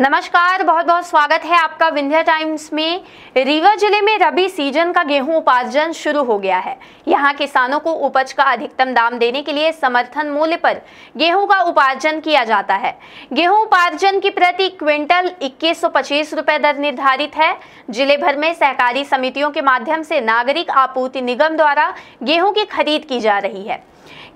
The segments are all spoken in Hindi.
नमस्कार बहुत बहुत स्वागत है आपका विंध्या टाइम्स में रीवा जिले में रबी सीजन का गेहूं उपार्जन शुरू हो गया है यहां किसानों को उपज का अधिकतम दाम देने के लिए समर्थन मूल्य पर गेहूं का उपार्जन किया जाता है गेहूं उपार्जन की प्रति क्विंटल इक्कीस रुपए दर निर्धारित है जिले भर में सहकारी समितियों के माध्यम से नागरिक आपूर्ति निगम द्वारा गेहूँ की खरीद की जा रही है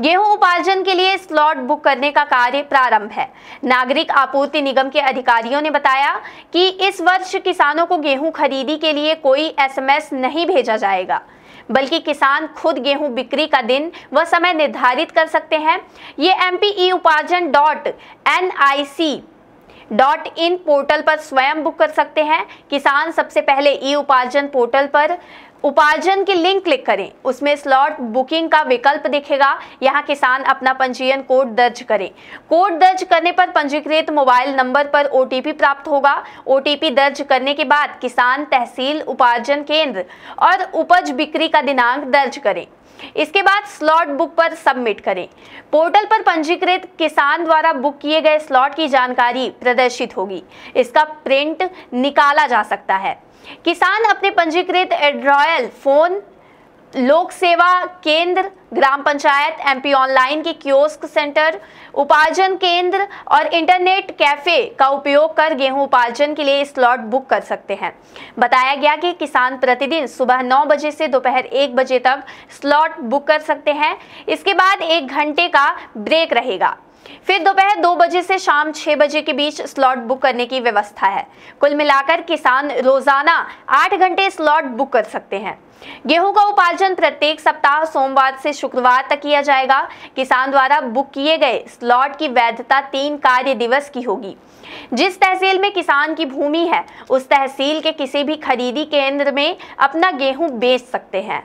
गेहूं उपार्जन के लिए स्लॉट बुक करने का कार्य प्रारंभ है नागरिक आपूर्ति निगम के अधिकारियों ने बताया कि इस वर्ष किसानों को गेहूं खरीदी के लिए कोई एसएमएस नहीं भेजा जाएगा बल्कि किसान खुद गेहूं बिक्री का दिन व समय निर्धारित कर सकते हैं ये एम पी e उपार्जन dot N dot in portal पर स्वयं बुक कर सकते हैं किसान सबसे पहले ई उपार्जन पोर्टल पर उपार्जन की लिंक क्लिक करें उसमें स्लॉट बुकिंग का विकल्प दिखेगा यहाँ किसान अपना पंजीयन कोड दर्ज करें कोड दर्ज करने पर पंजीकृत मोबाइल नंबर पर ओ प्राप्त होगा ओ दर्ज करने के बाद किसान तहसील उपार्जन केंद्र और उपज बिक्री का दिनांक दर्ज करें इसके बाद स्लॉट बुक पर सबमिट करें पोर्टल पर पंजीकृत किसान द्वारा बुक किए गए स्लॉट की जानकारी प्रदर्शित होगी इसका प्रिंट निकाला जा सकता है किसान अपने पंजीकृत एड्रॉयल फोन लोक सेवा केंद्र ग्राम पंचायत एमपी ऑनलाइन के कियोस्क सेंटर उपार्जन केंद्र और इंटरनेट कैफे का उपयोग कर गेहूं उपार्जन के लिए स्लॉट बुक कर सकते हैं बताया गया कि किसान प्रतिदिन सुबह 9 बजे से दोपहर 1 बजे तक स्लॉट बुक कर सकते हैं इसके बाद एक घंटे का ब्रेक रहेगा फिर दोपहर दो बजे से शाम छह बजे के बीच स्लॉट बुक करने की व्यवस्था है कुल मिलाकर किसान रोजाना आठ घंटे स्लॉट बुक कर सकते हैं गेहूं का उपार्जन प्रत्येक सप्ताह सोमवार से शुक्रवार तक किया जाएगा किसान द्वारा बुक किए गए स्लॉट की वैधता तीन कार्य दिवस की होगी जिस तहसील में किसान की भूमि है उस तहसील के किसी भी खरीदी केंद्र में अपना गेहूं बेच सकते हैं